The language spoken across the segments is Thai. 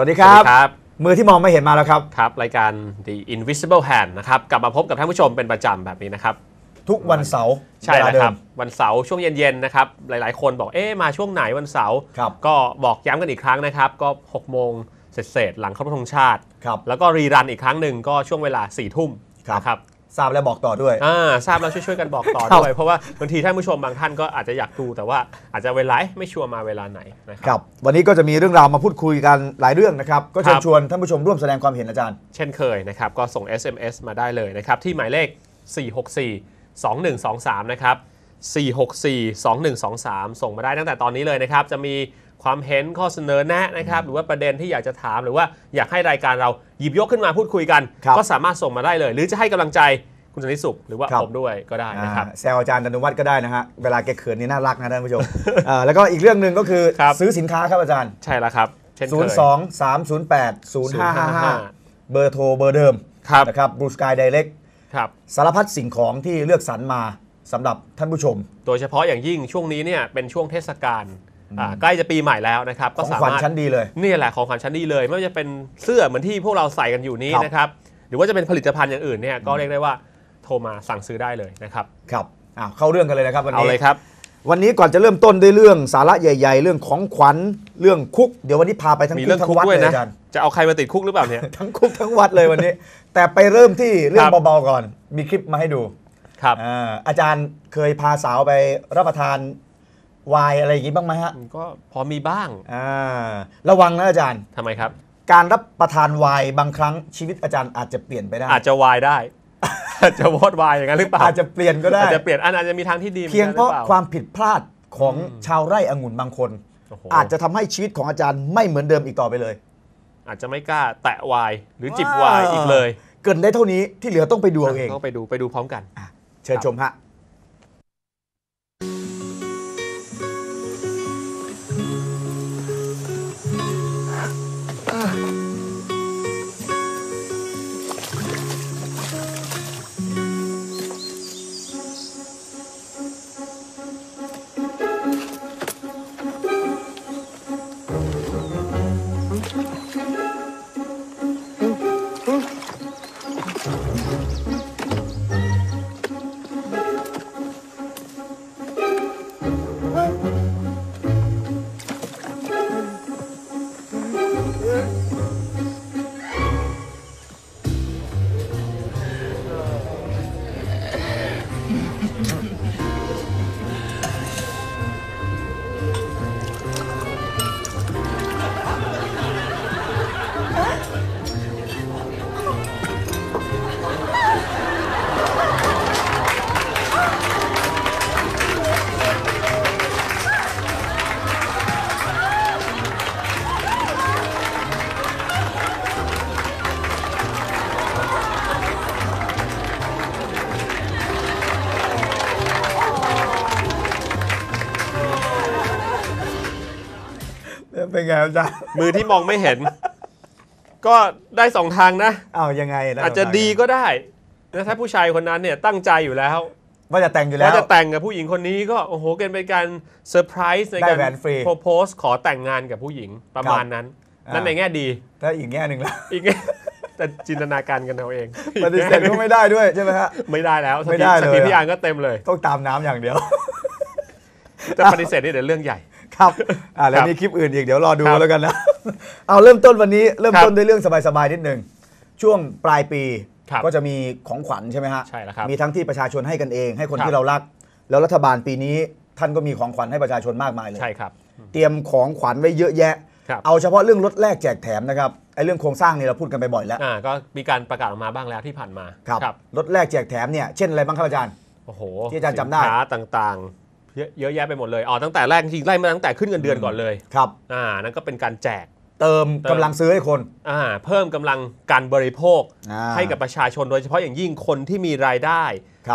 วัสดีครับ มือที่มองไม่เห็นมาแล้วครับครับ รายการ The Invisible Hand นะครับ กลับมาพบกับท่านผู้ชมเป็นประจำแบบนี้นะครับ ทุกวันเสาร์ใช่แล้วครับวันเสาร์ช่วงเย็นๆ นะครับ หลายๆ คนบอกเอ๊มาช่วงไหนวันเสาร์ครับก็บอกย้ำกันอีกครั้งนะครับ ก็6โมงเสร็จ ๆ หลังเ้ารพธงชาติครับแล้วก็รีรันอีกครั้งหนึ่งก็ช่วงเวลา4ี่ทุ่มครับนะครับทราบแล้วบอกต่อด้วย อ่าทราบแล้วช่วยๆกันบอกต่อด้วย เพราะว่าบางทีท่านผู้ชมบางท่านก็อาจจะอยากดูแต่ว่าอาจจะเวลาไม่ชัวร์มาเวลาไหนนะครัรบวันนี้ก็จะมีเรื่องราวมาพูดคุยกันหลายเรื่องนะครับก็เชิญชวนท่านผู้ชมร่วมแสดงความเห็นอาจารย์ เช่นเคยนะครับก็ส่ง SMS มาได้เลยนะครับที่หมายเลข 464 2123นะครับ464 2123 ส่งมาได้ตั้งแต่ตอนนี้เลยนะครับจะมีความเห็นข้อเสนอแนะนะครับหรือว่าประเด็นที่อยากจะถามหรือว่าอยากให้รายการเราหยิบยกขึ้นมาพูดคุยกัน ก็สามารถส่งมาได้เลย หรือจะให้กำลังใจคุณสันติสุขหรือว่าบผมด้วยก็ได้นะครับแซวอาจารย์ดนุวัฒน์ก็ได้นะฮะเวลาแกเขินนี่น่ารักนะท่านผู้ชมแล้วก็อีกเรื่องหนึ่งก็คือซื้อสินค้าครับอาจารย์ ใช่แล้วครับน02 308 0555เบอร์โทรเบอร์เดิมนะครับบลูสกายไดเรกสารพัดสิ่งของที่เลือกสรรมาสำหรับท่านผู้ชม โดยเฉพาะอย่างยิ่งช่วงนี้เนี่ยเป็นช่วงเทศกาลอ่าใกล้จะปีใหม่แล้วนะครับ ก็สามารถชั้นดีเลยนี่แหละของขวัญชั้นดีเลย ไม่ว่าจะเป็นเสื้อเหมือนที่พวกเราใส่กันอยู่นี้นะครับหรือว่าจะเป็นผลิตภัณฑ์อย่างอื่นเนี่ยก็เรียกได้ว่าโทรมาสั่งซื้อได้เลยนะครับครับอ่าเข้าเรื่องกันเลยนะครับวันนี้เอาเลยครับ วันนี้ก่อนจะเริ่มต้นด้วยเรื่องสาระใหญ่ ๆ เรื่องของขวัญเรื่องคุก เดี๋ยววันนี้พาไปทั้งคุกทั้งวัดเลยอาจารย์จะเอาใครมาติดคุกหรือเปล่าเนี่ยทั้งคุกทั้งวัดเลยวันนี้ แต่ไปเริ่มที่เรื่องเบาๆก่อนมีคลิปมาให้ดูครับอาจารย์เคยพาสาวไปรับประทานวายอะไรอย่างงี้บ้างไหมฮะก็พอมีบ้างอ่าระวังนะอาจารย์ทำไมครับ การรับประทานวายบางครั้งชีวิตอาจารย์อาจจะเปลี่ยนไปได้อาจจะวายได้ อาจจะวอดวายอย่างนั้นหรือเปล่าอาจจะเปลี่ยนก็ได้อาจจะเปลี่ยนอันอาจจะมีทางที่ดีเพียงเพราะความผิดพลาดของชาวไร่องุ่นบางคน อาจจะทำให้ชีวิตของอาจารย์ไม่เหมือนเดิมอีกต่อไปเลย อาจจะไม่กล้าแตะวายหรือจิบวายอีกเลย เกินได้เท่านี้ที่เหลือต้องไปดูเองต้องไปดูไปดูพร้อมกันเชิญชมฮะังไงจามือที่มองไม่เห็น ก็ได้สองทางนะเอายังไง อาจจะดีก็ได้ ถ้าผู้ชายคนนั้นเนี่ยตั้งใจอยู่แล้ว ว่าจะแต่งอยู่แล้วว่าจะแต่งกับผู้หญิงคนนี้ก็โอ้โหเกินป็นการเซอร์ไพรส์ในการโปรโพสขอแต่งงานกับผู้หญิงประมาณนั้น นั่นในแง่ดีแล้วอีกแง่หนึ่งละอีกแง่แต่จินตนาการกันเอาเองปฏิเสธก็ไม่ได้ด้วยใช่ไหมฮะไม่ได้แล้วไม่ได้เลยพี่อยานก็เต็มเลย ต้องตามน้ำอย่างเดียวแต่ปฏิเสธนี่เดี๋ยวเรื่องใหญ่ครับอ่าแล้วมีคลิปอื่นอีกเดี๋ยวรอดูแล้วกันนะเอาเริ่มต้นวันนี้เริ่มต้นด้วยเรื่องสบายๆนิดนึงช่วงปลายปี ก็จะมีของขวัญใช่ไหมฮะใช่แล้วครับมีทั้งที่ประชาชนให้กันเองให้คนที่เรารัก แล้วรัฐบาลปีนี้ท่านก็มีของขวัญให้ประชาชนมากมายเลยใช่ครับ เตรียมของขวัญไว้เยอะแยะ เอาเฉพาะเรื่องรถแลกแจกแถมนะครับไอ้เรื่องโครงสร้างนี่เราพูดกันไปบ่อยแล้วอ่าก็มีการประกาศออกมาบ้างแล้วที่ผ่านมาครับรถแลกแจกแถมเนี่ยเช่นอะไรบ้างครับอาจารย์โอ้โหที่อาจารย์จำได้สินค้าต่างเยอะแยะไปหมดเลย อ๋อ ตั้งแต่แรกจริงไล่มาตั้งแต่ขึ้นเงินเดือนก่อนเลย ครับ อ่า นั่นก็เป็นการแจกเติมกำลังซื้อให้คน อ่า เพิ่มกำลังการบริโภคให้กับประชาชนโดยเฉพาะอย่างยิ่งคนที่มีรายได้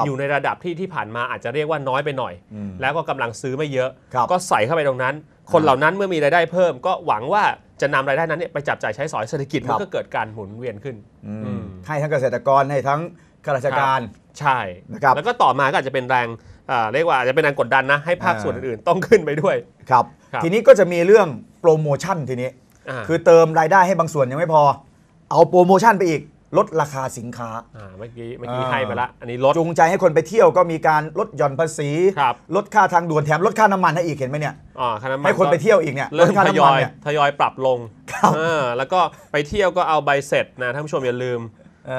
อยู่ในระดับที่ที่ผ่านมาอาจจะเรียกว่าน้อยไปหน่อย แล้วก็กำลังซื้อไม่เยอะ ก็ใส่เข้าไปตรงนั้น คนเหล่านั้นเมื่อมีรายได้เพิ่ม ก็หวังว่าจะนำรายได้นั้นเนี่ยไปจับจ่ายใช้สอยเศรษฐกิจมันก็เกิดการหมุนเวียนขึ้นให้ทั้งเกษตรกรให้ทั้งข้าราชการ ใช่ นะครับ แล้วก็ต่อมาก็อาจจะเป็นแรงเรียกว่าอาจจะเป็นแรงกดดันนะ ให้ภาคส่วนอื่นๆต้องขึ้นไปด้วยครับทีนี้ก็จะมีเรื่องโปรโมชั่นทีนี้คือเติมรายได้ให้บางส่วนยังไม่พอ เอาโปรโมชั่นไปอีกลดราคาสินค้าเมื่อกี้เมื่อกี้ให้ไปละอันนี้ลดจูงใจให้คนไปเที่ยวก็มีการลดหย่อนภาษี ลดค่าทางด่วนแถมลดค่าน้ำมันให้อีกเห็นไหมเนี่ยให้คนไปเที่ยวอีกเนี่ยลดค่าน้ำมันเนี่ยทยอยปรับลงแล้วก็ไปเที่ยวก็เอาใบเสร็จนะท่านผู้ชมอย่าลืม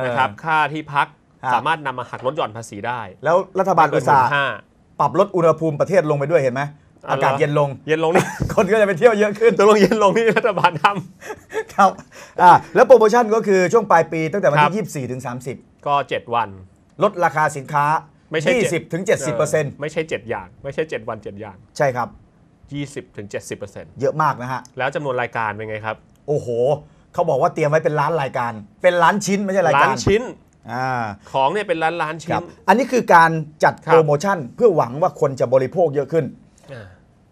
นะครับค่าที่พักสามารถนำมาหักลดหย่อนภาษีได้ แล้วรัฐบาลอุตสาห์ปรับลดอุณหภูมิประเทศลงไปด้วยเห็นไหมอากาศเย็นลงเย็นลงนี่คนก็จะไปเที่ยวเยอะขึ้นตกลงเย็นลงนี่รัฐบาลทครับอ่าแล้วโปรโมชั่นก็คือช่วงปลายปีตั้งแต่วันที่บี่24ถึงสบก็ 7 วัน ลดราคาสินค้าไม่ใช่เจ็ดิบถึงิบเปอร์เซ็นต์ไม่ใช่เจ็ดอย่าง ไม่ใช่เจ็ดวันเจ็ดอย่าง ใช่ครับยี่สิบถึงเจ็ดสิบเปอร์เซ็นต์เยอะมากนะฮะแล้วจำนวนรายการเป็นไงครับ โอ้โหเขาบอกว่าเตรียมไว้เป็นล้านรายการ เป็นล้านชิ้นไม่ใช่รายล้าการนชิ้นของเนี่ยเป็นล้านล้านชิ้นอันนี้คือการจัดโปรโมชั่น เพื่อหวังว่าคนจะบริโภคเยอะขึ้น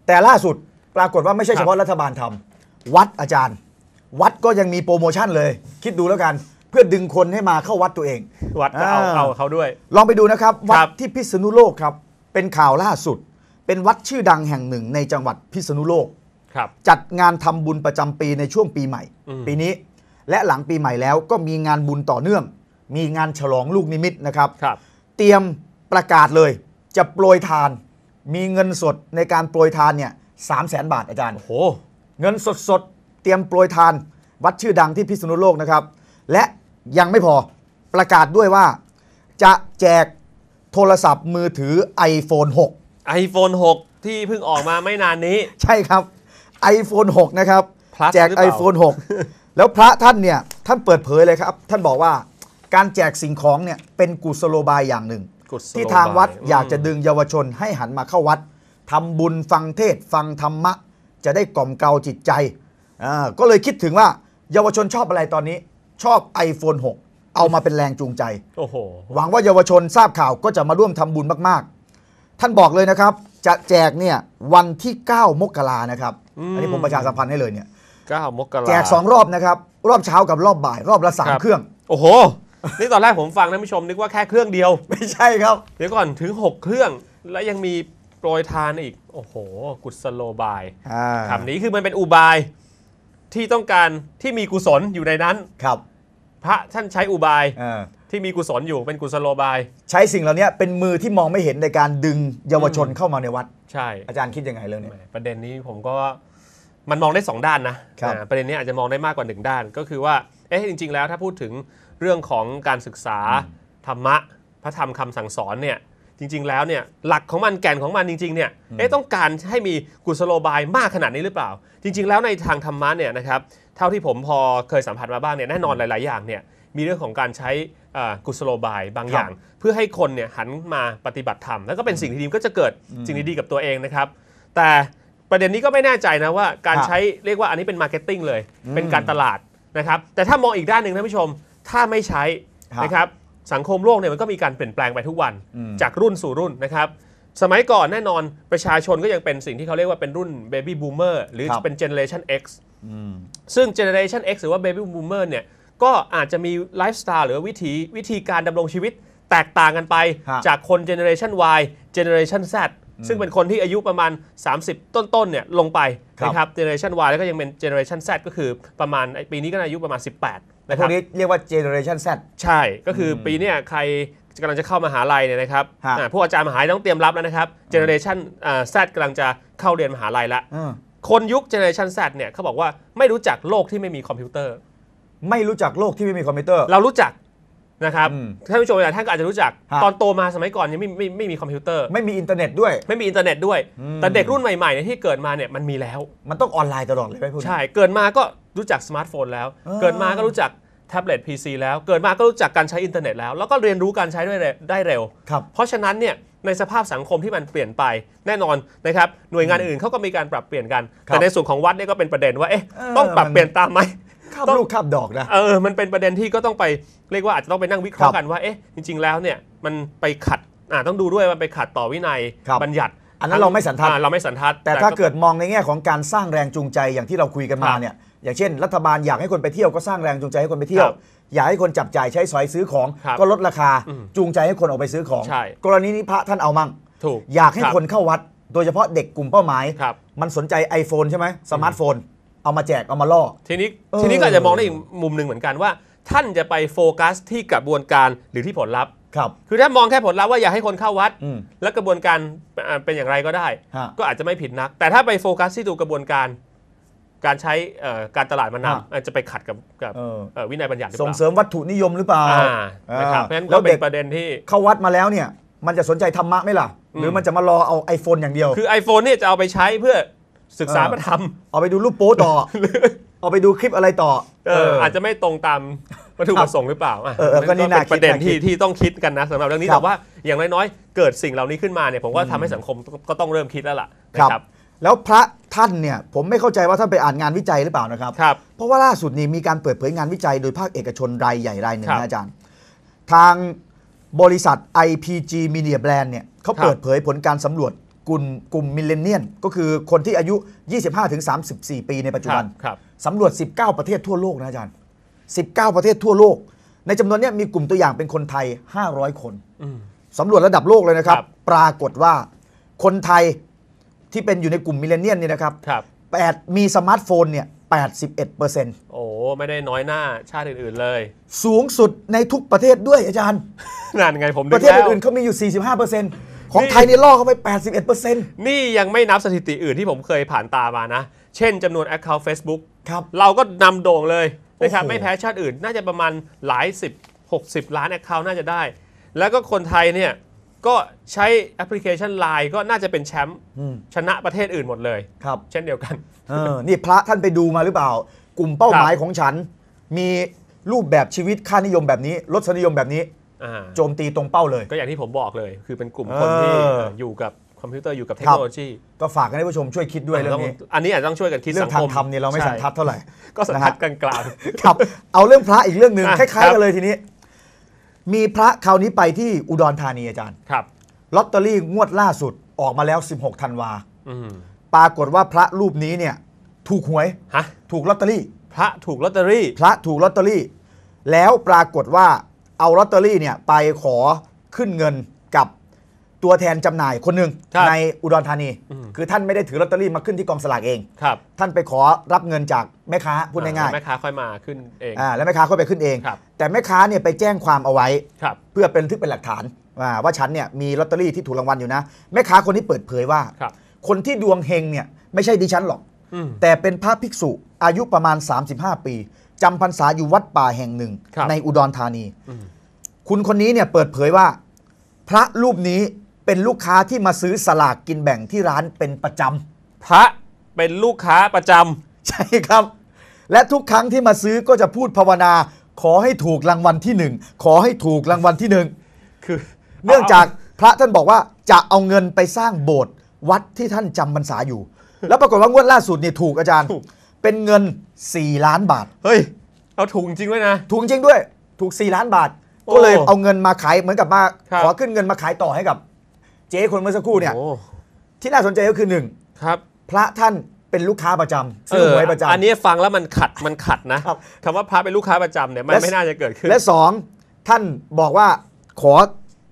แต่ล่าสุดปรากฏว่าไม่ใช่เฉพาะรัฐบาลทำ วัดอาจารย์ วัดก็ยังมีโปรโมชั่นเลย คิดดูแล้วกัน เพื่อดึงคนให้มาเข้าวัดตัวเอง วัดเอาเอาเขาด้วย ลองไปดูนะครับ วัดที่พิษณุโลกครับ เป็นข่าวล่าสุด เป็นวัดชื่อดังแห่งหนึ่งในจังหวัดพิษณุโลกจัดงานทำบุญประจำปีในช่วงปีใหม่ ปีนี้ และหลังปีใหม่แล้วก็มีงานบุญต่อเนื่องมีงานฉลองลูกนิมิตนะครับรบเตรียมประกาศเลย จะโปรยทาน มีเงินสดในการโปรยทานเนี่ยสามแสนบาทอาจารย์โอ้โห เงินสดสดเตรียมโปรยทานวัดชื่อดังที่พิษณุโลกนะครับ และยังไม่พอประกาศด้วยว่า จะแจกโทรศัพท์มือถือ iPhone 6 iPhone 6 ที่เพิ่งออกมาไม่นานนี้ ใช่ครับ iPhone 6 นะครับแจกอ iPhone 6 แล้วพระท่านเนี่ยท่านเปิดเผยเลยครับท่านบอกว่าการแจกสิ่งของเนี่ยเป็นกุศโลบายอย่างหนึ่ง ที่ทางวัดอยากจะดึงเยาวชนให้หันมาเข้าวัดทำบุญฟังเทศฟังธรรมะ จะได้กล่อมเกลาจิตใจ ก็เลยคิดถึงว่าเยาวชนชอบอะไรตอนนี้ ชอบ iPhone 6 เอามาเป็นแรงจูงใจโอ้โหหวังว่าเยาวชนทราบข่าวก็จะมาร่วมทำบุญมากๆ ท่านบอกเลยนะครับ จะแจกเนี่ยวันที่ 9 มกรานะครับออันนี้ผมประชาสัมพันธ์ให้เลยเนี่ย9มกราแจก 2 รอบนะครับรอบเช้ากับรอบบ่าย รอบละสามเครื่อง โอ้โหนี่ตอนแรกผมฟังท่านผู้ชมนึกว่าแค่เครื่องเดียวไม่ใช่ครับเดี๋ยวก่อนถึง 6 เครื่องและยังมีโปรยทานอีก โอ้โหกุศโลบายคำนี้คือมันเป็นอุบายที่ต้องการที่มีกุศลอยู่ในนั้นครับ พระท่านใช้อุบายที่มีกุศลอยู่เป็นกุศโลบาย ใช้สิ่งเหล่านี้เป็นมือที่มองไม่เห็นในการดึงเยาวชนเข้ามาในวัดใช่ อาจารย์คิดยังไงเรื่องนี้ประเด็นนี้ผมก็มันมองได้สองด้านนะรประเด็นนี้อาจจะมองได้มากกว่าหนึ่งด้านก็คือว่าเอ๊ะจริงๆแล้วถ้าพูดถึงเรื่องของการศึกษาธรรมะ พระธรรมคำสั่งสอนเนี่ยจริง ๆแล้วเนี่ยหลักของมันแก่นของมันจริงๆเนี่ยเอ๊ะต้องการให้มีกุศโลบายมากขนาดนี้หรือเปล่า จริง ๆแล้วในทางธรรมะเนี่ยนะครับเท่าที่ผมพอเคยสัมผัสมาบ้างเนี่ยแน่นอนหลายๆอย่างเนี่ยมีเรื่องของการใช้กุศโลบายบางอย่าง เพื่อให้คนเนี่ยหันมาปฏิบัติธรรมแล้วก็เป็นสิ่งที่ดีก็จะเกิดสิ่งดีๆกับตัวเองนะครับ แต่ประเด็นนี้ก็ไม่แน่ใจนะว่า การใช้เรียกว่าอันนี้เป็นมาร์เก็ตติ้งเลย เป็นการตลาดนะครับแต่ถ้ามองอีกด้านหนึ่งท่านผู้ชมถ้าไม่ใช้นะครับสังคมโลกเนี่ยมันก็มีการเปลี่ยนแปลงไปทุกวันจากรุ่นสู่รุ่นนะครับ สมัยก่อนแน่นอนประชาชนก็ยังเป็นสิ่งที่เขาเรียกว่าเป็นรุ่นเบบี้บูมเมหรือรือเป็นเจเนเรชัน n X อซึ่งเจเน r เ t i o n X หรือว่าเบบี้บูมเมอร์เนี่ยก็อาจจะมีไลฟ์สไตล์หรือวิธีวิธีการดำรงชีวิต แตกต่างกันไป จากคนเจเน r a t i o n Y เจเนเรชัน n Z ซึ่งเป็นคนที่อายุประมาณ 30 ต้น ๆ เนี่ย ลงไปนะครับ เจเนอเรชัน Y แล้วก็ยังเป็น เจเนอเรชัน Z ก็คือ ประมาณปีนี้ก็อายุประมาณ 18นะครับนี้เรียกว่า เจเนอเรชัน Z ใช่ ก็คือปีนี้ใครกำลังจะเข้ามหาลัยเนี่ยนะครับ ผูอาวอาจารย์มหาลัยต้องเตรียมรับแล้วนะครับ เจเนอเรชันแซดกำลังจะเข้าเรียนมหาลัยละคนยุค เจเนอเรชันแซดเนี่ย เขาบอกว่าไม่รู้จักโลกที่ไม่มีคอมพิวเตอร์ ไม่รู้จักโลกที่ไม่มีคอมพิวเตอร์ เรารู้จักนะครับท่านผู้ชมหลายท่านก็อาจจะรู้จัก ตอนโตมาสมัยก่อนยังไม่ไม่ไม่มีคอมพิวเตอร์ไม่มีอินเทอร์เน็ตด้วยไม่มีอินเทอร์เน็ตด้วย แต่เด็กรุ่นใหม่ๆเนี่ยที่เกิดมาเนี่ยมันมีแล้ว มันต้องออนไลน์ตลอดเลยไหมคุณใช่ เกิดมาก็รู้จักสมาร์ทโฟนแล้ว เกิดมาก็รู้จักแท็บเล็ต PC แล้วเกิดมาก็รู้จักการใช้อินเทอร์เน็ต แล้ว แล้วก็เรียนรู้การใช้ด้วยได้เร็วครับเพราะฉะนั้นเนี่ยในสภาพสังคมที่มันเปลี่ยนไปแน่นอนนะครับหน่วยงานอื่นเขาก็มีการปรับเปลี่ยนกันแต่ในส่วนของวัดเนี่ยก็เป็นประเด็นว่าเอ๊ะต้องปรับเปลี่ยนตามไหม้บลูก้าบดอกนะเออมันเป็นประเด็นที่ก็ต้องไปเรียกว่าอาจจะต้องไปนั่งวิเคราะห์กันว่าเอ๊ะจริงๆแล้วเนี่ยมันไปขัดอ่าต้องดูด้วยมันไปขัดต่อวินัยบัญญัติ อันนั้นเราไม่สันทัดเราไม่สันทัดแต่ถ้าเกิดมองในแง่ของการสร้างแรงจูงใจอย่างที่เราคุยกันมาเนี่ยอย่างเช่นรัฐบาลอยากให้คนไปเที่ยวก็สร้างแรงจูงใจให้คนไปเที่ยว อยากให้คนจับจ่ายใช้สอยซื้อของก็ลดราคาจูงใจให้คนออกไปซื้อของ กรณีนี้พระท่านเอามั่งอยากให้คนเข้าวัด โดยเฉพาะเด็กกลุ่มเป้าหมาย มันสนใจ iPhone ใช่ไหมสมาร์ทโฟนเอามาแจกเอามาล่อทีนี้ ทีนี้ก็อาจจะมองได้อีกมุมหนึ่งเหมือนกันว่า ท่านจะไปโฟกัส ที่กระบวนการหรือที่ผลลัพธ์ครับคือถ้ามองแค่ผลลัพธ์ว่าอยากให้คนเข้าวัด และกระบวนการเป็นอย่างไรก็ได้ ก็อาจจะไม่ผิดนัก แต่ถ้าไปโฟกัสที่ดูกระบวนการ การใช้การตลาดมานำอาจจะไปขัดกับกับวินัยบัญญัติหรือเปส่ง่เสริมวัตถุนิยมหรือเปล่าเพราะฉะนั้นแล้วเป็ด็กนประเด็นที่เข้าวัดมาแล้วเนี่ย มันจะสนใจธรรมะไหมล่ะหรือมันจะมารอเอาไอโฟนอย่างเดียว คือไอโฟนเนี่ยจะเอาไปใช้เพื่อศึกษาประธรรมเอาไปดูรูปโป๊ต่อเอาไปดูคลิปอะไรต่อเอออาจจะไม่ตรงตามวัตถุประสงค์หรือเปล่าก็นี่นาประเด็นที่ที่ต้องคิดกันนะสำหรับเรื่องนี้แต่ว่าอย่างน้อยๆ เกิดสิ่งเหล่านี้ขึ้นมาเนี่ยผมว่าทำให้สังคมก็ต้องเริ่มคิดแล้วล่ะนะครับแล้วพระท่านเนี่ย ผมไม่เข้าใจว่าท่านไปอ่านงานวิจัยหรือเปล่านะครับครับเพราะว่าล่าสุดนี้มีการเปิดเผยงานวิจัย โดยภาคเอกชนรายใหญ่รายหนึ่งนะอาจารย์ทางบริษัท IPG Media Brand เนี่ยเขาเปิดเผยผลการสำรวจกลุ่มกลุ่มมิเลเนียนก็คือคนที่อายุ 25-34 ปีในปัจจุบันครับสำรวจ 19 ประเทศทั่วโลกนะอาจารย์ 19 ประเทศทั่วโลก ในจำนวนนี้มีกลุ่มตัวอย่างเป็นคนไทย 500 คน สำรวจระดับโลกเลยนะครับ ปรากฏว่าคนไทยที่เป็นอยู่ในกลุ่มมิเลเนียนนี่นะครับรบ8มีสมาร์ทโฟนเนี่ย 81 โอ้ ไม่ได้น้อยหน้าชาติอื่นๆเลย สูงสุดในทุกประเทศด้วยอาจารย์นั่นไงผมประเทศอื่นๆเขามีอยู่ 45ของไทยนี่ล่อเข้าไป 81%นี่ยังไม่นับสถิติอื่นที่ผมเคยผ่านตามานะ เช่นจำนวน Account Facebook ครับเราก็นำโด่งเลยนะครับไม่แพ้ชาติอื่นน่าจะประมาณหลาย 10 60 ล้าน Account น่าจะได้ แล้วก็คนไทยเนี่ย ก็ใช้แอปพลิเคชัน Line ก็น่าจะเป็นแชมป์ชนะประเทศอื่นหมดเลยครับ เช่นเดียวกัน นี่พระท่านไปดูมาหรือเปล่า กลุ่มเป้าหมายของฉันมีรูปแบบชีวิตค่านิยมแบบนี้รสนิยมแบบนี้โจมตีตรงเป้าเลย ก็อย่างที่ผมบอกเลย คือเป็นกลุ่มคนที่อยู่กับคอมพิวเตอร์อยู่กับเทคโนโลยีก็ฝากให้ผู้ชมช่วยคิดด้วยเรื่องนี้อันนี้อาจต้องช่วยกันคิดเรื่องทางธรรมเนี่ยเราไม่สันทัดเท่าไหร่ก็สันทัดกลางๆครับเอาเรื่องพระอีกเรื่องหนึ่งคล้ายๆกันเลยทีนี้ มีพระคราวนี้ไปที่อุดรธานีอาจารย์ครับลอตเตอรี่งวดล่าสุดออกมาแล้ว16ธันวาปรากฏว่าพระรูปนี้เนี่ย ถูกหวยฮะถูกลอตเตอรี่พระถูกลอตเตอรี่ พระถูกลอตเตอรี่ แล้วปรากฏว่าเอาลอตเตอรี่เนี่ยไปขอขึ้นเงินกับตัวแทนจำหน่ายคนหนึ่งในอุดรธานี คือท่านไม่ได้ถือลอตเตอรี่มาขึ้นที่กองสลากเองครับ ท่านไปขอรับเงินจากแม่ค้าพูดง่ายแม่ค้าค่อยมาขึ้นเองอ่าแล้วแม่ค้าค่อยไปขึ้นเอง แต่แม่ค้าเนี่ยไปแจ้งความเอาไว้ครับเพื่อเป็นทึกเป็นหลักฐานว่าว่าฉันเนี่ยมีลอตเตอรี่ที่ถูกรางวัลอยู่นะ แม่ค้าคนนี้เปิดเผยว่าครับคนที่ดวงเฮงเนี่ยไม่ใช่ดิฉันหรอก แต่เป็นพระภิกษุอายุประมาณ 35 ปีจำพรรษาอยู่วัดป่าแห่งหนึ่ง ในอุดรธานีคุณคนนี้เนี่ยเปิดเผยว่า พระรูปนี้เป็นลูกค้าที่มาซื้อสลากกินแบ่งที่ร้านเป็นประจำพระเป็นลูกค้าประจำใช่ครับ และทุกครั้งที่มาซื้อก็จะพูดภาวนาขอให้ถูกรางวัลที่หนึ่งขอให้ถูกรางวัลที่หนึ่งคือเนื่องจากพระท่านบอกว่าจะเอาเงินไปสร้างโบสถ์วัดที่ท่านจำพรรษาอยู่ แล้วปรากฏว่างวดล่าสุดเนี่ยถูกอาจารย์เป็นเงิน4ล้านบาทเฮ้ยเอาถูกจริงด้วยนะ ถูกจริงด้วยถูก4ล้านบาทก็เลยเอาเงินมาขายเหมือนกับมาขอขึ้นเงินมาขายต่อให้กับ เจ๊คนเมื่อสักครู่เนี่ยที่น่าสนใจก็คือหนึ่งครับพระท่านเป็นลูกค้าประจำซื้อหวยประจาอันนี้ฟังแล้วมันขัดมันขัดนะคำำว่าพระเป็นลูกค้าประจำเนี่ยมันไม่น่าจะเกิดขึ้นและสองท่านบอกว่าขอ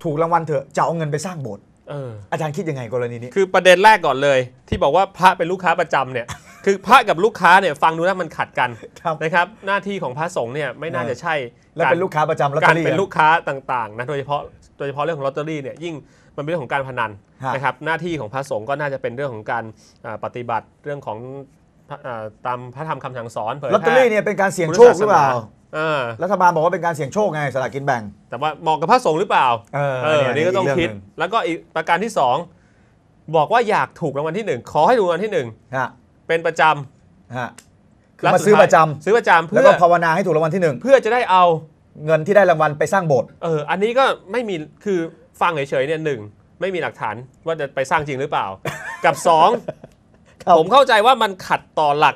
ถูกรางวัลเถอะจะเอาเงินไปสร้างโบสถ์ออาจารย์คิดยังไงกรณีนี้ คือประเด็นแรกก่อนเลยที่บอกว่าพระเป็นลูกค้าประจำเนี่ยคือพระกับลูกค้าเนี่ย ฟังดูแล้วมันขัดกันนะครับ หน้าที่ของพระสงฆ์เนี่ย ไม่น่าจะใช่และเป็นลูกค้าประจำลอตเตการอรี่เป็นลูกค้าต่างๆนะโดยเฉพาะโดยเฉพาะเรื่องของลอตเตอรี่เนี่ยยิ่งมันเป็นเรื่องของการพนันนะครับหน้าที่ของพระสงฆ์ก็น่าจะเป็นเรื่องของการปฏิบัติเรื่องของตามพระธรรมคำสั่งสอนลอตเตอรี่เนี่ยเป็นการเสี่ยงโชคหรือเปล่ารัฐบาลบอกว่าเป็นการเสี่ยงโชคไงสลากินแบ่งแต่ว่าเหมาะกับพระสงฆ์หรือเปล่าเออนี่ก็ต้องคิด แล้วก็อีกประการที่ 2 บอกว่าอยากถูกรางวัลที่ 1 ขอให้ถูกรางวัลที่1เป็นประจฮะคือมาซื้อประจำซื้อประจำแล้วเพื่อก็ภาวนาให้ถูกรางวัลที่หนึ่งเพื่อจะได้เอาเงินที่ได้รางวัลไปสร้างโบสถ์ เอออันนี้ก็ไม่มีคือฟังเฉยๆเนี่ยหนึ่งไม่มีหลักฐานว่าจะไปสร้างจริงหรือเปล่า กับสองผมเข้าใจว่ามันขัดต่อหลัก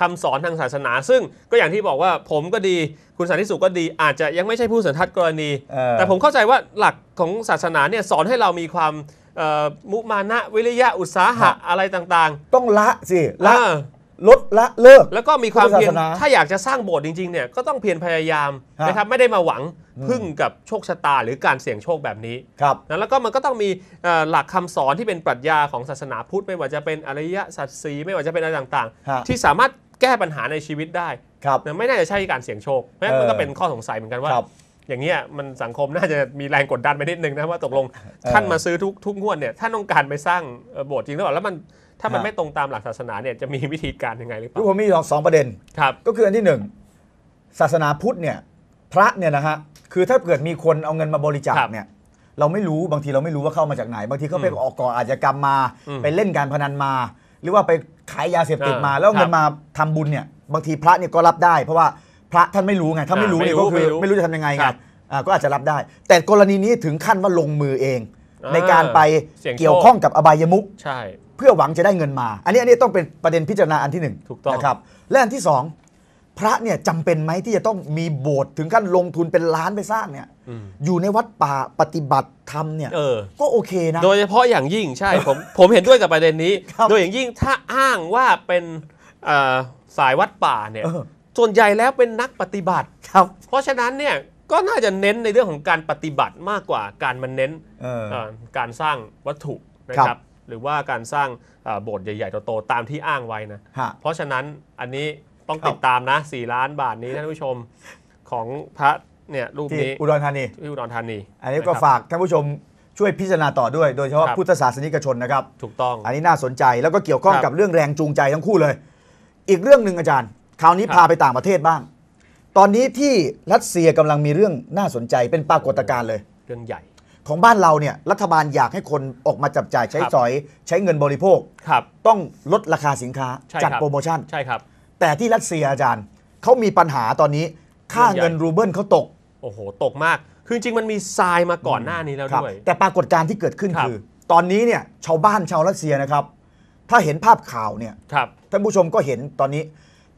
คำสอนทางศาสนา ซึ่งก็อย่างที่บอกว่าผมก็ดีคุณสันติสุขก็ดี อาจจะยังไม่ใช่ผู้สันทัดกรณี แต่ผมเข้าใจว่าหลักของศาสนาเนี่ยสอนให้เรามีความมุมานะวิริยะอุตสาหะ อะไรต่างๆ ต้องละสิ ละลดละเลิก แล้วก็มีความเพียรถ้าอยากจะสร้างโบสถ์จริงๆ เนี่ย ก็ต้องเพียรพยายามนะครับไม่ได้มาหวังพึ่งกับโชคชะตา หรือการเสี่ยงโชคแบบนี้ครับแล้วก็มันก็ต้องมีหลักคำสอนที่เป็นปรัชญาของศาสนาพุทธไม่ว่าจะเป็นอริยสัจสีไม่ว่าจะเป็นอะไรต่างๆ ที่สามารถแก้ปัญหาในชีวิตได้ครับไม่น่าจะใช่การเสี่ยงโชคแมั้นมันก็เป็นข้อสงสัยเหมือนกันว่าอย่างเงี้ยมันสังคมน่าจะมีแรงกดดันไปนิดนึงนะว่าตกลงท่านมาซื้อทุกทุกงวดเนี่ยท่านต้องการไปสร้างโบสถ์จริงหรือเปล่าแล้วมันถ้ามันไม่ตรงตามหลักศาสนาเนี่ยจะมีวิธีการยังไงหรือเปล่าผมมีสองประเด็นครับก็คืออันที่หนึ่งศาสนาพุทธเนี่ยพระเนี่ยนะฮะคือถ้าเกิดมีคนเอาเงินมาบริจาคเนี่ยเราไม่รู้บางทีเราไม่รู้ว่าเข้ามาจากไหนบางทีเขาไปออกก่ออาชญากรรมมาไปเล่นการพนันมา หรือว่าไปขายยาเสพติดมา แล้วเงินมาทำบุญเนี่ยบางทีพระเนี่ยก็รับได้ เพราะว่าพระท่านไม่รู้ไงถ้าไม่รู้เนี่ยก็คือไม่รู้จะทำยังไงไงก็อาจจะรับได้ แต่กรณีนี้ถึงขั้นว่าลงมือเอง ในการไปเกี่ยวข้องกับอบายมุขเพื่อหวังจะได้เงินมา อันนี้อันนี้ต้องเป็นประเด็นพิจารณาอันที่หนึ่งถูกต้องนะครับ และอันที่สองพระเนี่ยจำเป็นไหมที่จะต้องมีโบสถ์ถึงขั้นลงทุนเป็นล้านไปสร้างเนี่ยอยู่ในวัดป่าปฏิบัติธรรมเนี่ยก็โอเคนะโดยเฉพาะอย่างยิ่งใช่ผมผมเห็นด้วยกับประเด็นนี้โดยอย่างยิ่งถ้าอ้างว่าเป็นสายวัดป่าเนี่ยส่วนใหญ่แล้วเป็นนักปฏิบัติครับ เพราะฉะนั้นเนี่ยก็น่าจะเน้นในเรื่องของการปฏิบัติมากกว่าการมันเน้นการสร้างวัตถุนะครับหรือว่าการสร้างโบสถ์ใหญ่ๆโตๆตามที่อ้างไว้นะเพราะฉะนั้นอันนี้ต้องติดตามนะ 4 ล้านบาทนี้ท่านผู้ชมของพระเนี่ยรูปนี้อุดรธานีที่อุดรธานี อันนี้ก็ฝากท่านผู้ชมช่วยพิจารณาต่อด้วยโดยเฉพาะพุทธศาสนิกชนนะครับถูกต้องอันนี้น่าสนใจแล้วก็เกี่ยวข้องกับเรื่องแรงจูงใจทั้งคู่เลย อีกเรื่องหนึ่งอาจารย์คราวนี้พาไปต่างประเทศบ้าง ตอนนี้ที่รัสเซียกำลังมีเรื่องน่าสนใจเป็นปรากฏการณ์เลย เรื่องใหญ่ ของบ้านเราเนี่ยรัฐบาลอยากให้คนออกมาจับจ่ายใช้สอยใช้เงินบริโภค ครับ ต้องลดราคาสินค้า จัดโปรโมชั่น ใช่ครับ แต่ที่รัสเซียอาจารย์เขามีปัญหาตอนนี้ค่าเงินรูเบิลเขาตก โอ้โห ตกมาก คือจริงมันมีทรายมาก่อนหน้านี้แล้วด้วยแต่ปรากฏการณ์ที่เกิดขึ้นคือตอนนี้เนี่ยชาวบ้านชาวรัสเซียนะครับ ถ้าเห็นภาพข่าวเนี่ยท่านผู้ชมก็เห็นตอนนี้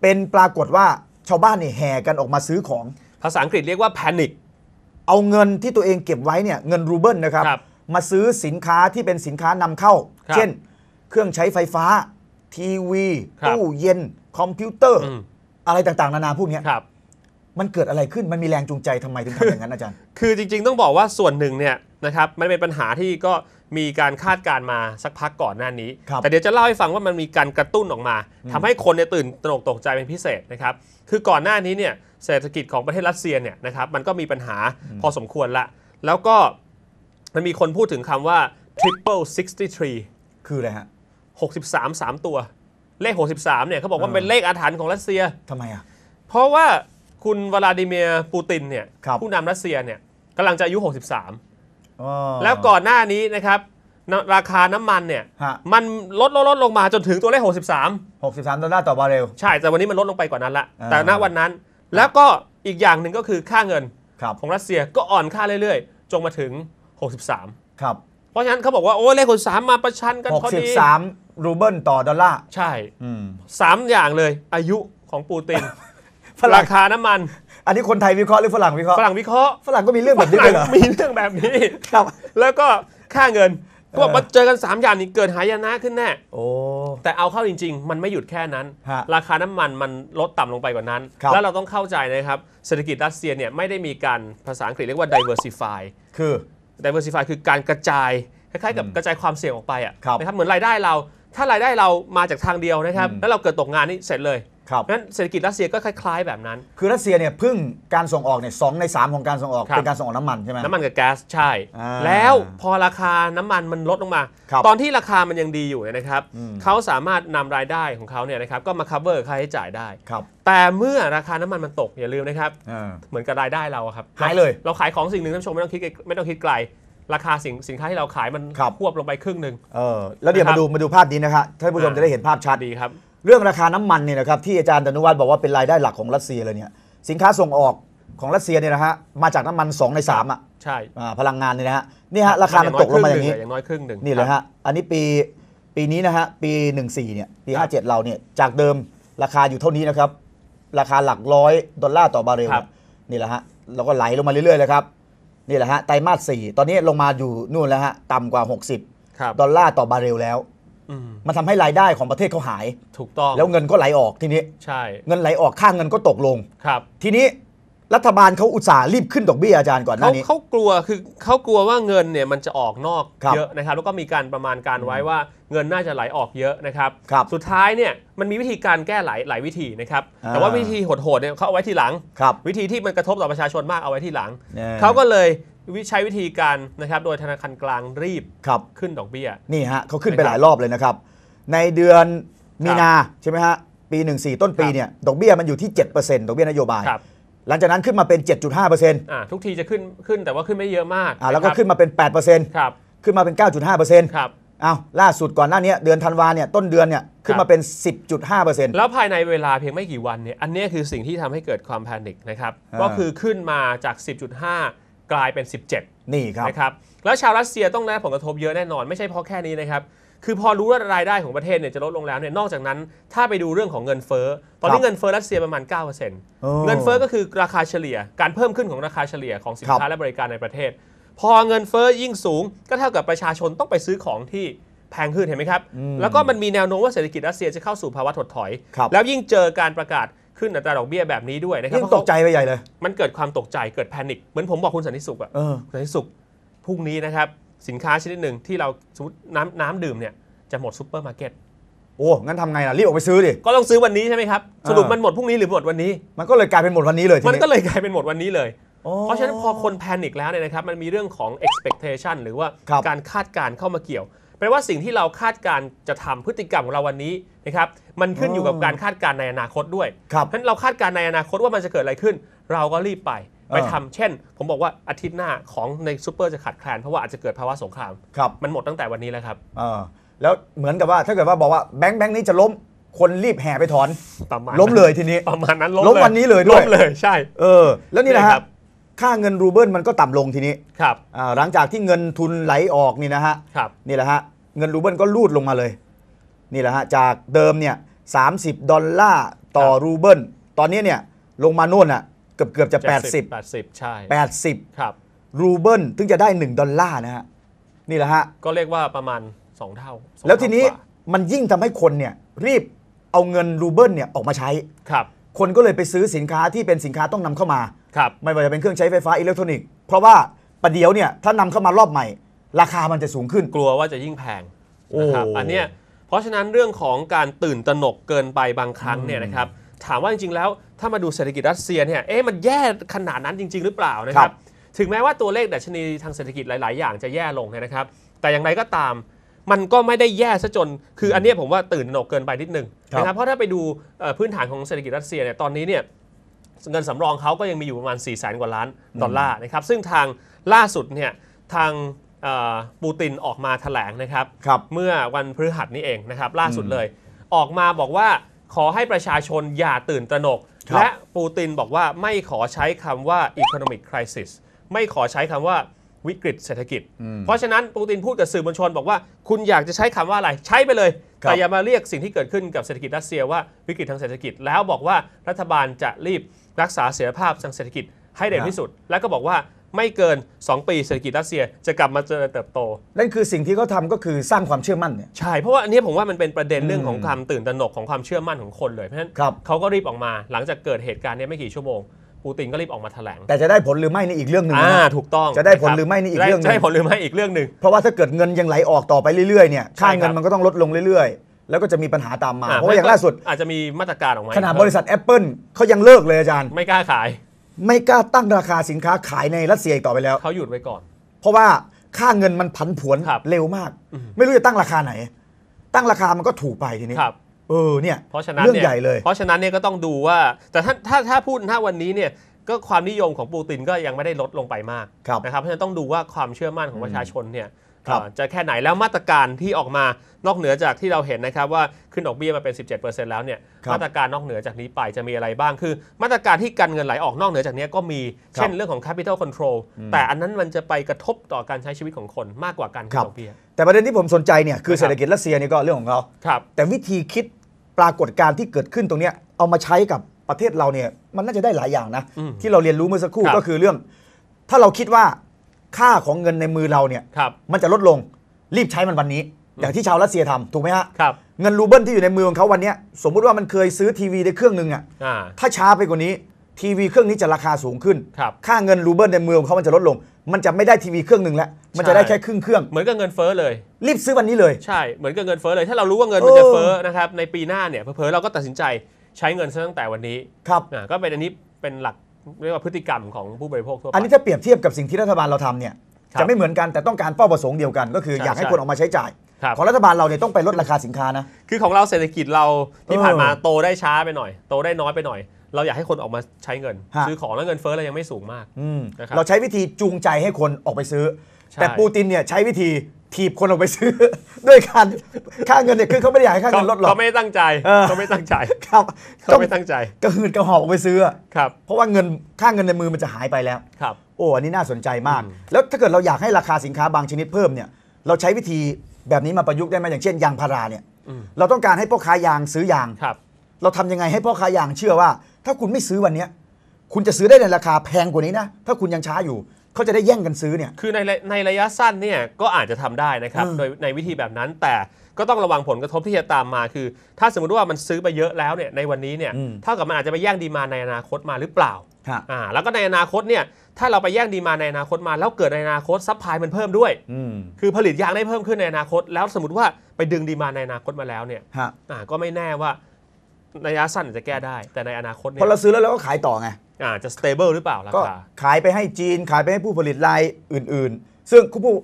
เป็นปรากฏว่าชาวบ้านเนี่ยแห่กันออกมาซื้อของภาษาอังกฤษเรียกว่าแพนิคเอาเงินที่ตัวเองเก็บไว้เนี่ยเงินรูเบิลนะครับรบมาซื้อสินค้าที่เป็นสินค้านำเข้า เช่น เครื่องใช้ไฟฟ้า ทีวี ตู้เย็น คอมพิวเตอร์ออะไรต่างๆนานาพวกนี้ครับ มันเกิดอะไรขึ้น มันมีแรงจูงใจทำไมถึงทำอย่างนั้นอาจารย์คือจริงๆต้องบอกว่าส่วนหนึ่งเนี่ยนะครับมันเป็นปัญหาที่ก็มีการคาดการมาสักพักก่อนหน้านี้ แต่เดี๋ยวจะเล่าให้ฟังว่ามันมีการกระตุ้นออกมาทำให้คนเนี่ยตื่นตระหนกตกใจเป็นพิเศษนะครับ คือก่อนหน้านี้เนี่ย เศรษฐกิจของประเทศรัสเซียเนี่ยนะครับมันก็มีปัญหาพอสมควรละแล้วก็มันมีคนพูดถึงคำว่า triple 63 คืออะไรฮะ63 3 ตัวเลข 63 เนี่ยเขาบอกว่าเป็นเลขอาถรรพ์ของรัสเซียทำไมอ่ะเพราะว่าคุณวลาดิเมียร์ปูตินเนี่ยผู้นำรัสเซียเนี่ยกำลังจะอายุ 63แล้วก่อนหน้านี้นะครับ ราคาน้ำมันเนี่ย มันลดลดลดลงมาจนถึงตัวเลข63 63ดอลลาร์ต่อบาร์เรลใช่แต่วันนี้มันลดลงไปกว่านั้นละแต่ณวันนั้นแล้วก็อีกอย่างหนึ่งก็คือค่าเงินของรัสเซียก็อ่อนค่าเรื่อยๆจงมาถึง 63 ครับ เพราะฉะนั้นเขาบอกว่าโอ้เลข63มาประชันกันพอดี63 รูเบิลต่อดอลลาร์ใช่สามอย่างเลยอายุของปูตินราคาน้ำมันอันนี้คนไทยวิเคราะห์หรือฝรั่งวิเคราะห์ฝรั่งวิเคราะห์ฝรั่งก็มีเรื่องแบบนี้เลยเหรอมีเรื่องแบบนี้ครับ แล้วก็ค่าเงินก็บอกมาเจอกัน 3 อย่างนี้เกิดหายนะขึ้นแน่โอ้แต่เอาเข้าจริง ๆ มันไม่หยุดแค่นั้น ราคาน้ำมันมันลดต่ำลงไปกว่านั้น แล้วเราต้องเข้าใจนะครับเศรษฐกิจรัสเซียเนี่ยไม่ได้มีการภาษาอังกฤษเรียกว่า diversify คือ diversify คือการกระจายคล้ายๆกับกระจายความเสี่ยงออกไปอ่ะนะครับเหมือนรายได้เรา ถ้ารายได้เรามาจากทางเดียวนะครับแล้วเราเกิดตกงานนี่เสร็จเลยครับนั้นเศรษฐกิจรัสเซียก็คล้ายๆแบบนั้น คือรัสเซียเนี่ยพึ่งการส่งออกเนี่ยสใน 3 ของการส่งออกเป็นการส่งออกน้ำมันใช่ไหมน้ำมันกับแก๊สใช่ แล้วพอราคาน้ำมันมันลดลงมา ตอนที่ราคามันยังดีอยู่นะครับเขาสามารถนำรายได้ของเขาเนี่ยนะครับก็มา cover ค่าใช้จ่ายได้ครับแต่เมื่อราคาน้ำมันมันตกอย่าลืมนะครับเหมือนกับรายได้เราครับหายเลย เราขายของสิ่งหนึ่งท่านผู้ชมไม่ต้องคิดไม่ต้องคิดไกลราคาสินสินค้าที่เราขายมันควบลงไปครึ่งหนึ่งเออแล้วเดี๋ยวมาดูมาดูภาพนี้นะครับท่านผู้ชมจะได้เห็นภาพชัดดีครับเรื่องราคาน้ำมันเนี่ยนะครับที่อาจารย์ตนุวัฒน์บอกว่าเป็นรายได้หลักของรัสเซียเลยเนี่ยสินค้าส่งออกของรัสเซียเนี่ยนะฮะมาจากน้ำมัน 2 ใน3อ่ะใช่พลังงานเนี่ยนะฮะนี่ฮะราคามันตกลงมาอย่างนี้อย่างน้อยครึ่งหนึ่งนี่เลยฮะอันนี้ปีปีนี้นะฮะปี 14เนี่ยปี 57 เราเนี่ยจากเดิมราคาอยู่เท่านี้นะครับ ราคาหลักร้อยดอลลาร์ต่อบาร์เรลนี่แหละฮะเราก็ไหลลงมาเรื่อยๆเลยครับนี่แหละฮะไตรมาสสี่ตอนนี้ลงมาอยู่นู่นแล้วฮะต่ำกว่า 60ดอลลาร์ต่อบาร์เรลแล้วมันทำให้รายได้ของประเทศเขาหาย ถูกต้อง แล้วเงินก็ไหลออกทีนี้ ใช่ เงินไหลออกค่าเงินก็ตกลง ครับ ทีนี้รัฐบาลเขาอุตส่าห์รีบขึ้นดอกเบี้ยอาจารย์ก่อนหน้านี้เขากลัวคือเขากลัวว่าเงินเนี่ยมันจะออกนอกเยอะนะครับ แล้วก็มีการประมาณการไว้ว่าเงินน่าจะไหลออกเยอะนะครับรบสุดท้ายเนี่ยมันมีวิธีการแก้หลายหลายวิธีนะครับ แต่ว่าวิธีโหดๆเนี่ยเขาเอาไว้ทีหลังวิธีที่มันกระทบต่อประชาชนมากเอาไว้ทีหลัง เขาก็เลยวิใช้วิธีการนะครับโดยธนาคารกลางรีบครับขึ้นดอกเบี้ยนี่ฮะเขาขึ้นไปหลายรอบเลยนะครับในเดือนมีนาใช่ไหมฮะปี14ต้นปีเนี่ยดอกเบี้ยมันอยู่ที่7%ดอกเบี้ยนโยบายหลังจากนั้นขึ้นมาเป็น 7.5%อ่าทุกทีจะขึ้นขึ้นแต่ว่าขึ้นไม่เยอะมากอ่าแล้วก็ขึ้นมาเป็น8%ครับขึ้นมาเป็น 9.5%ครับเอาวล่าสุดก่อนหน้านี้เดือนธันวาเนี่ยต้นเดือนเนี่ยขึ้นมาเป็น 10.5%แล้วภายในเวลาเพียงไม่กี่วันเนี่ยอันนี้คือสิ่งที่ทำให้เกิดความแพนิคนะครับก็คือขึ้นมาจาก 10.5กลายเป็น 17 นี่ครับนะครับ แล้วชาวรัสเซียต้องได้ผลกระทบเยอะแน่นอน ไม่ใช่เพราะแค่นี้นะครับ คือพอรู้ว่ารายได้ของประเทศเนี่ยจะลดลงแล้วเนี่ย นอกจากนั้น ถ้าไปดูเรื่องของเงินเฟ้อ ตอนนี้เงินเฟ้อรัสเซียประมาณ 9%เงินเฟ้อก็คือราคาเฉลี่ย การเพิ่มขึ้นของราคาเฉลี่ยของสินค้าและบริการในประเทศ พอเงินเฟ้อยิ่งสูง ก็เท่ากับประชาชนต้องไปซื้อของที่แพงขึ้นเห็นไหมครับ แล้วก็มันมีแนวโน้มว่าเศรษฐกิจรัสเซียจะเข้าสู่ภาวะถดถอย แล้วยิ่งเจอการประกาศขึ้นอัตราดอกเบี้ยแบบนี้ด้วยนะครับยิ่งตกใจไปใหญ่เลย มันเกิดความตกใจเกิดแพนิคเหมือนผมบอกคุณสันติสุขอะสันติสุขพรุ่งนี้นะครับ สินค้าชนิดหนึ่งที่เราสมมติน้ำน้ำดื่มเนี่ยจะหมดซูเปอร์มาร์เก็ตโอ้ งั้นทำไงล่ะ รีบออกไปซื้อดิก็ต้องซื้อวันนี้ใช่ไหมครับสรุปมันหมดพรุ่งนี้หรือหมดวันนี้ มันก็เลยกลายเป็นหมดวันนี้เลยมันก็เลยกลายเป็นหมดวันนี้เลยเพราะฉะนั้นพอคนแพนิคแล้วเนี่ยนะครับมันมีเรื่องของ expectation หรือว่าการคาดการเข้ามาเกี่ยวแปลว่าสิ่งที่เราคาดการจะทำพฤติกรรมของเราวันนี้นะครับ มันขึ้นอยู่กับการคาดการในอนาคตด้วยครับเพราะเราคาดการในอนาคตว่ามันจะเกิดอะไรขึ้น เราก็รีบไปไปทำ เช่น ผมบอกว่าอาทิตย์หน้าของในซูเปอร์จะขาดแคลนเพราะว่าอาจจะเกิดภาวะสงครามครับมันหมดตั้งแต่วันนี้แล้วครับอแล้วเหมือนกับว่าถ้าเกิดว่าบอกว่าแบงค์แบงค์นี้จะล้มคนรีบแห่ไปถอนประมาณล้มเลยทีนี้ประมาณนั้นล้มวันนี้เลยด้วยล้มเลยใช่ เออ แล้วนี่นะครับค่าเงินรูเบิลมันก็ต่ำลงทีนี้ ครับหลังจากที่เงินทุนไหลออกนี่นะฮะครับนี่แหละฮะเงินรูเบิลก็ลูดลงมาเลย นี่แหละฮะจากเดิมเนี่ยสาดอลลาร์ ต่อรูเบิลตอนนี้เนี่ยลงมาโน่นอ่ะเกือบเกือบจะ 80 80ใช่80ครับรูเบิลถึงจะได้ 1 ดอลลาร์นะฮะ นี่แหละฮะก็เรียกว่าประมาณ 2 เท่า แล้วทีนี้มันยิ่งทำให้คนเนี่ยรีบเอาเงินรูเบิลเนี่ยออกมาใช้ครับคนก็เลยไปซื้อสินค้าที่เป็นสินค้าต้องนำเข้ามาครับไม่ว่าจะเป็นเครื่องใช้ไฟฟ้าอิเล็กทรอนิกส์เพราะว่าประเดี๋ยวเนี่ยถ้านำเข้ามารอบใหม่ ราคามันจะสูงขึ้นกลัวว่าจะยิ่งแพงนะครับอันเนี้ยเพราะฉะนั้นเรื่องของการตื่นตระหนกเกินไปบางครั้งเนี่ยนะครับถามว่าจริงๆแล้วถ้ามาดูเศรษฐกิจรัสเซียเนี่ยเอ๊ะมันแย่ขนาดนั้นจริงๆ หรือเปล่านะครับถึงแม้ว่าตัวเลขดัชนีทางเศรษฐกิจหลายๆ อย่างจะแย่ลงนะครับแต่อย่างไรก็ตาม มันก็ไม่ได้แย่ซะจนคือ อันนี้ผมว่าตื่นตระหนกเกินไปนิดนึงนะครับเพราะถ้าไปดูพื้นฐานของเศรษฐกิจรัสเซียเนี่ยตอนนี้เนี่ยเงินสำรองเขาก็ยังมีอยู่ประมาณ 4 0 0แสนกว่าล้านดอลลาร์นะครับ ซึ่งทางล่าสุดเนี่ย ทางปูตินออกมาถแถลงนะครับรบเมื่อวันพฤหัสนี้เองนะครับ ล่าสุดเลย ออกมาบอกว่าขอให้ประชาชนอย่าตื่นตระหนก และปูตินบอกว่าไม่ขอใช้คำว่า economic crisis ไม่ขอใช้คำว่าวิกฤต เศรษฐกิจ เพราะฉะนั้นปูตินพูดกับสื่อมวลชน บอกว่าคุณอยากจะใช้คำว่าอะไรใช้ไปเลยแต่อย่ามาเรียกสิ่งที่เกิดขึ้นกับเศรษฐกิจรัสเซียว่าวิกฤตทางเศรษฐกิจแล้วบอกว่ารัฐบาลจะรีบรักษาเสถียรภาพทางเศรษฐกิจให้เด่นที่สุด และก็บอกว่าไม่เกิน 2 ปีเศรษฐกิจรัสเซียจะกลับมาเจริญเติบโต นั่นคือสิ่งที่เขาทาก็คือสร้างความเชื่อมั่นเนี่ยใช่เพราะว่าอันนี้ผมว่ามันเป็นประเด็นเรื่องของความตื่นตระหนกของความเชื่อมั่นของคนเลยเพราะฉะนั้นเขาก็รีบออกมา หลังจากเกิดเหตุการณ์นี้ไม่กี่ชั่วโมงปูตินก็รีบออกมาแถลง แต่จะได้ผลหรือไม่นี่อีกเรื่องหนึ่งอ่าถูกต้องจะได้ผลหรือไม่นี่อีกเรื่องนึงใชได้ผลหรือไม่อีกเรื่องหนึ่งเพราะว่าถ้าเกิดเงินยังไหลออกต่อไปเรื่อยๆเนี่ย ค่าเงินมันก็ต้องลดลงเรื่อยๆแล้วก็จะมีปัญหาตามมา เพราะอย่างล่าสุดอาจจะมีมาตรการออกมาขนาดบริษัท Apple เขายังเลิกเลยอาจารย์ ไม่กล้าขาย ไม่กล้าตั้งราคาสินค้าขายในรัสเซียต่อไปแล้ว เขาหยุดไว้ก่อน เพราะว่าค่าเงินมันผันผวนเร็วมาก ไม่รู้จะตั้งราคาไหน ตั้งราคามันก็ถูกไปทีนี้เออเนี่ยเพราะฉะนั้นเรื่องใหญ่เลย เพราะฉะนั้นเนี่ยก็ต้องดูว่า แต่ถ้าถ้าถ้าพูดถ้าวันนี้เนี่ย ก็ความนิยมของปูตินก็ยังไม่ได้ลดลงไปมากนะครับ เพราะฉะนั้นต้องดูว่าความเชื่อมั่นของประชาชนเนี่ยจะแค่ไหนแล้วมาตรการที่ออกมานอกเหนือจากที่เราเห็นนะครับว่าขึ้นดอกเบี้ยมาเป็น 17%แล้วเนี่ยมาตรการนอกเหนือจากนี้ไปจะมีอะไรบ้างคือมาตรการที่กันเงินไหลออกนอกเหนือจากนี้ก็มีเช่นเรื่องของ capital control แต่อันนั้นมันจะไปกระทบต่อการใช้ชีวิตของคนมากกว่าการขึ้นดอกเบี้ยแต่ประเด็นที่ผมสนใจเนี่ยคือเศรษฐกิจรัสเซียนี่ก็เรื่องของเขาแต่วิธีคิดปรากฏการณ์ที่เกิดขึ้นตรงนี้เอามาใช้กับประเทศเราเนี่ยมันน่าจะได้หลายอย่างนะที่เราเรียนรู้เมื่อสักครู่ก็คือเรื่อง ถ้าเราคิดว่าค่าของเงินในมือเราเนี่ยมันจะลดลง รีบใช้มันวันนี้ อย่างที่ชาวรัสเซียทำถูกไหมฮะครับเงินรูเบิลที่อยู่ในมือของเขาวันนี้สมมุติว่ามันเคยซื้อทีวีได้เครื่องหนึ่งอะอ่ะถ้าช้าไปกว่านี้ทีวีเครื่องนี้จะราคาสูงขึ้นครับค่าเงินรูเบิลในมือของเขามันจะลดลง มันจะไม่ได้ทีวี เครื่องหนึ่งแล้ว มันจะได้แค่ครึ่งเครื่องเหมือนกับเงินเฟ้อเลย รีบซื้อวันนี้เลยใช่เหมือนกับเงินเฟ้อเลยถ้าเรารู้ว่าเงินมันจะเฟ้อนะครับในปีหน้าเนี่ยเผลอเราก็ตัดสินใจใช้เงินซะตั้งแต่วันนี้ครับก็เป็นอันนี้เป็นหลักเรียกว่าพฤติกรรมของผู้บริโภคทั่วไปอันนี้ถ้าเปรียบเทียบกับสิ่งที่รัฐบาลเราทำเนี่ยจะไม่เหมือนกันแต่ต้องการเป้าประสงค์เดียวกัน ก็คืออยากให้คนออกมาใช้จ่ายของรัฐบาลเราเนี่ยต้องไปลดราคาสินค้านะ คือของเราเศรษฐกิจเราที่ผ่านมาโตได้ช้าไปหน่อย โตได้น้อยไปหน่อย เราอยากให้คนออกมาใช้เงิน ซื้อของแล้วเงินเฟ้อเรายังไม่สูงมากเราใช้วิธีจูงใจให้คนออกไปซื้อแต่ปูตินเนี่ยใช้วิธีถีบคนออกไปซื้อ ด้วยการค่าเงินเนี่ยคือเขาไม่ได้อยากให้ค่าเงินลดหรอกเขาไม่ตั้งใจเขาไม่ตั้งใจครับเขาไม่ตั้งใจก็คือกระหอบออกไปซื้อครับ เพราะว่าเงินค่าเงินในมือมันจะหายไปแล้วครับ โอ้อันนี้น่าสนใจมาก แล้วถ้าเกิดเราอยากให้ราคาสินค้าบางชนิดเพิ่มเนี่ย เราใช้วิธีแบบนี้มาประยุกต์ได้ไหมอย่างเช่นยางพาราเนี่ย เราต้องการให้พ่อค้ายางซื้อยางครับ เราทำยังไงให้พ่อค้ายางเชื่อว่า ถ้าคุณไม่ซื้อวันนี้คุณจะซื้อได้ในราคาแพงกว่านี้นะถ้าคุณยังช้าอยู่เขาจะได้แย่งกันซื้อเนี่ย คือในในระยะสั้นเนี่ยก็อาจจะทำได้นะครับโดยในวิธีแบบนั้น แต่ก็ต้องระวังผลกระทบที่จะตามมา คือ ถ้าสมมติว่ามันซื้อไปเยอะแล้วเนี่ย ในวันนี้เนี่ยเท่ากับมันอาจจะไปแย่งดีมาในอนาคตมาหรือเปล่าอ่า แล้วก็ในอนาคตเนี่ย ถ้าเราไปแย่งดีมาในอนาคตมา แล้วเกิดในอนาคตซัพพลายมันเพิ่มด้วย คือผลิตยางได้เพิ่มขึ้นในอนาคต แล้วสมมติว่าไปดึงดีมาในอนาคตมาแล้วเนี่ย อ่า ก็ไม่แน่ว่าในระยะสั้นจะแก้ได้ แต่ในอนาคตเนี่ยพอเราซื้อแล้วเราก็ขายต่อไงอาจจะ stable หรือเปล่าราก็คาขายไปให้จีนขายไปให้ผู้ผลิตรายอื่น ๆ ซึ่งผู้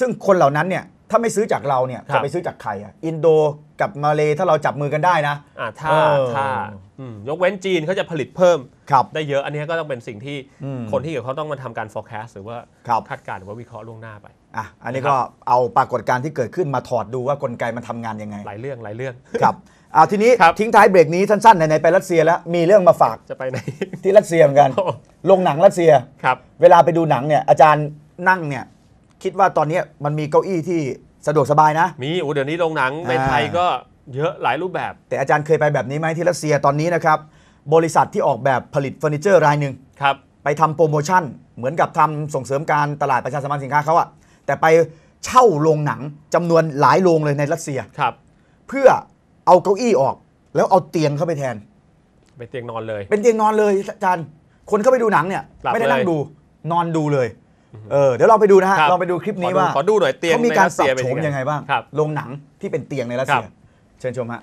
ซึ่งคนเหล่านั้นเนี่ยถ้าไม่ซื้อจากเราเนี่ยจะไปซื้อจากใครอ่ะอินโดกับมาเลถ้าเราจับมือกันได้นะอ่าถ้าถ้ายกเว้นจีนเขาจะผลิตเพิ่มได้เยอะอันนี้ก็ต้องเป็นสิ่งที่คนที่เกี่ยวข้องต้องมาทำการ forecast หรือว่าคาดการณ์หรือว่าวิเคราะห์ล่วงหน้าไปอ่ะอันนี้ก็เอาปรากฏการณ์ที่เกิดขึ้นมาถอดดูว่ากลไกมันทำงานยังไงหลายเรื่องหลายเรื่องครับเอาทีนี้ทิ้งท้ายเบรกนี้สั้นๆไหนๆไปรัสเซียแล้วมีเรื่องมาฝากจะไปไหนที่รัสเซียเหมือนกันลงหนังรัสเซียครับ เวลาไปดูหนังเนี่ยอาจารย์นั่งเนี่ยคิดว่าตอนนี้มันมีเก้าอี้ที่สะดวกสบายนะ มีโอ้เดี๋ยวนี้โรงหนังในไทยก็เยอะหลายรูปแบบ แต่อาจารย์เคยไปแบบนี้ไหมที่รัสเซียตอนนี้นะครับบริษัทที่ออกแบบผลิตเฟอร์นิเจอร์รายหนึ่งครับไปทำโปรโมชั่นเหมือนกับทำส่งเสริมการตลาดประชาสัมพันธ์สินค้าเขาอะแต่ไปเช่าโรงหนังจำนวนหลายโรงเลยในรัสเซียครับ เพื่อเอาเก้าอี้ออก แล้วเอาเตียงเข้าไปแทนเป็นเตียงนอนเลย เป็นเตียงนอนเลยจันคนเข้าไปดูหนังเนี่ย ไม่ได้นั่งดูนอนดูเลยเออเดี๋ยวเราไปดูนะฮะเราไปดูคลิปนี้ว่า ขอดูหน่อยเตียงเขามีการเสปีรับโฉมยังไงบ้างลโรงหนังที่เป็นเตียงในรัสเซียเชิญชมฮะ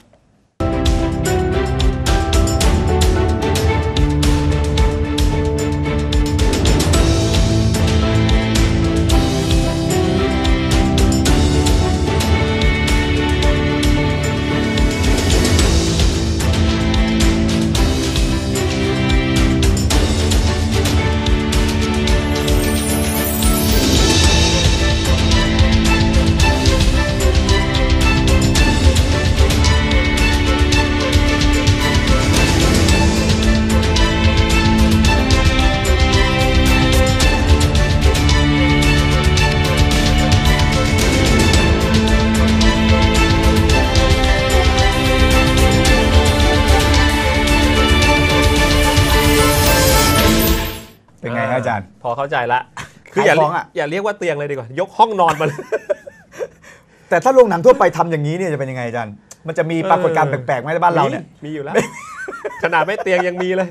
เข้าใจละ คืออย่าออย่าเรียกว่าเตียงเลยดีกว่า ยกห้องนอนมาเลย แต่ถ้าโรงหนังทั่วไปทำอย่างนี้เนี่ยจะเป็นยังไงจัน มันจะมีปรากฏการณ์แปลกๆไหมบ้านเราเนี่ย มีอยู่แล้วขนาดไม่เตียงยังมีเลย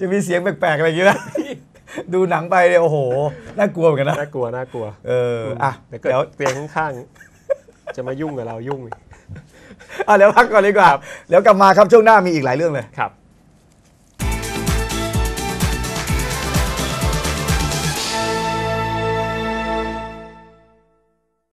จะมีเสียงแปลกๆอะไรอย่างเงี้ยดูหนังไปเนี่ยโอ้โห น่ากลัวเหมือนกันนะ น่ากลัวน่ากลัว เออ อ่ะเดี๋ยวเตียงข้าง จะมายุ่งกับเรา ยุ่งออ่ะแล้วพักก่อนดีกว่าแล้วกลับมาครับช่วงหน้ามีอีกหลายเรื่องเลย ครับ